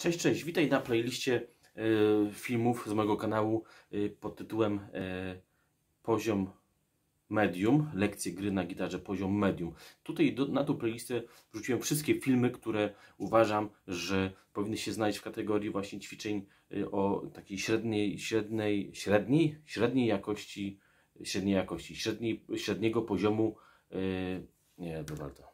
Cześć, cześć, witaj na playliście y, filmów z mojego kanału y, pod tytułem y, Poziom Medium, lekcje gry na gitarze Poziom Medium. Tutaj do, na tą playlistę wrzuciłem wszystkie filmy, które uważam, że powinny się znaleźć w kategorii właśnie ćwiczeń o takiej średniej, średniej, średniej, średniej jakości, średniej jakości, średniej, średniego poziomu, nie, to.